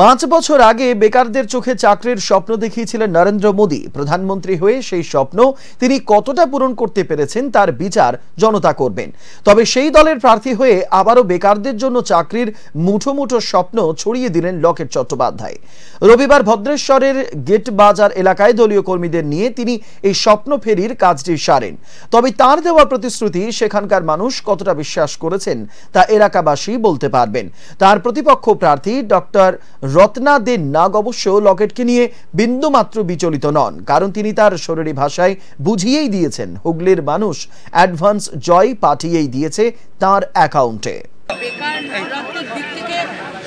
পাঁচ বছর আগে বেকারদের চোখে চাকরির স্বপ্ন দেখিয়েছিলেন নরেন্দ্র মোদী প্রধানমন্ত্রী হয়ে সেই স্বপ্ন তিনি কতটা পূরণ করতে পেরেছেন তার বিচার জনতা করবেন তবে সেই দলের প্রার্থী হয়ে আবারও বেকারদের জন্য চাকরির মুঠো মুঠো স্বপ্ন ছড়িয়ে দিলেন লকেট চট্টোপাধ্যায় রবিবার ভদ্রেশ্বরের গেট বাজার এলাকায় দলীয় কর্মীদের নিয়ে তিনি এই স্বপ্ন ফেরির কাজটি সারেন তবে তার দেওয়া প্রতিশ্রুতি সেখানকার মানুষ কতটা বিশ্বাস করেছেন তা এলাকাবাসী বলতে পারবেন তার প্রতিপক্ষ প্রার্থী ডক্টর রত্না দে নাগ অবশ্য লকেটকে নিয়ে বিন্দুমাত্র বিচলিত নন কারণ তিনি তার শরীরী ভাষায় বুঝিয়েই দিয়েছেন হুগলির মানুষ অ্যাডভান্স জয় পাঠিয়েই দিয়েছে তার অ্যাকাউন্টে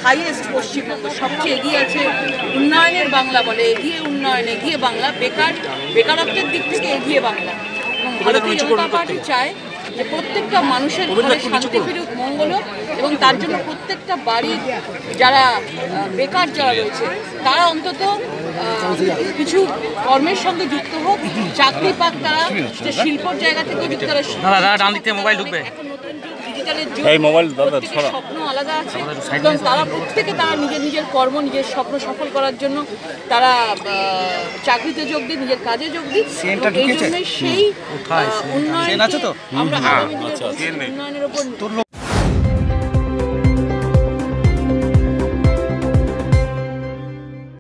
হাইয়েস্ট পশ্চিমবঙ্গ সবচেয়ে এগিয়ে আছে উন্নয়নের বাংলা বলে এগিয়ে উন্নয়ন এগিয়ে বাংলা বেকার বেকারত্বের দিক থেকে এগিয়ে বাংলা এবং ভারতীয় জনতা পার্টি চায় যে প্রত্যেকটা মানুষের শান্তি ফিরুক মঙ্গল হোক এবং তার জন্য প্রত্যেকটা বাড়ির যারা বেকার যারা রয়েছে তারা অন্তত কিছু কর্মের সঙ্গে যুক্ত হোক চাকরি পাক তারা শিল্পর জায়গা থেকেও যুক্ত তারা মোবাইল ঢুকবে ডিজিটালের যুগ এই মোবাইল দাদা ছড়া স্বপ্ন আলাদা আছে এবং তারা প্রত্যেকে তারা নিজের নিজের কর্ম নিজের স্বপ্ন সফল করার জন্য তারা চাকরিতে যোগ দিই নিজের কাজে যোগ দিই এই জন্য সেই উন্নয়ন আমরা আগামী দিনে আচ্ছা, আচ্ছা। উন্নয়নের উপর